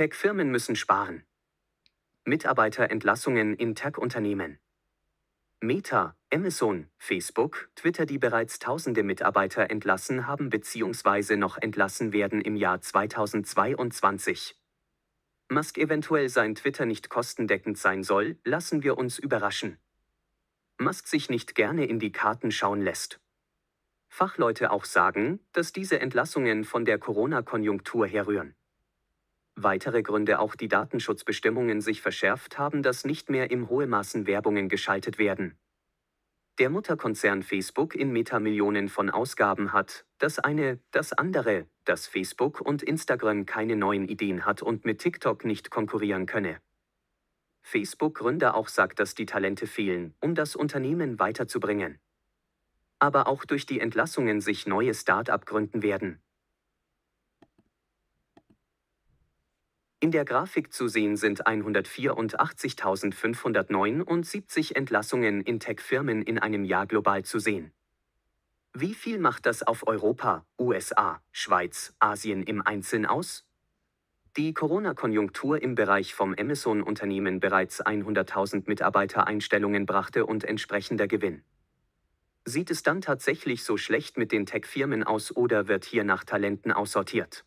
Tech-Firmen müssen sparen. Mitarbeiterentlassungen in Tech-Unternehmen. Meta, Amazon, Facebook, Twitter, die bereits tausende Mitarbeiter entlassen haben bzw. noch entlassen werden im Jahr 2022. Musk eventuell sein Twitter nicht kostendeckend sein soll, lassen wir uns überraschen. Musk sich nicht gerne in die Karten schauen lässt. Fachleute auch sagen, dass diese Entlassungen von der Corona-Konjunktur herrühren. Weitere Gründe auch die Datenschutzbestimmungen sich verschärft haben, dass nicht mehr im hohen Hohlmaßen Werbungen geschaltet werden. Der Mutterkonzern Facebook in Metamillionen von Ausgaben hat, das eine, das andere, dass Facebook und Instagram keine neuen Ideen hat und mit TikTok nicht konkurrieren könne. Facebook-Gründer auch sagt, dass die Talente fehlen, um das Unternehmen weiterzubringen. Aber auch durch die Entlassungen sich neue Start-up gründen werden. In der Grafik zu sehen sind 184.579 Entlassungen in Tech-Firmen in einem Jahr global zu sehen. Wie viel macht das auf Europa, USA, Schweiz, Asien im Einzelnen aus? Die Corona-Konjunktur im Bereich vom Amazon-Unternehmen bereits 100.000 Mitarbeitereinstellungen brachte und entsprechender Gewinn. Sieht es dann tatsächlich so schlecht mit den Tech-Firmen aus oder wird hier nach Talenten aussortiert?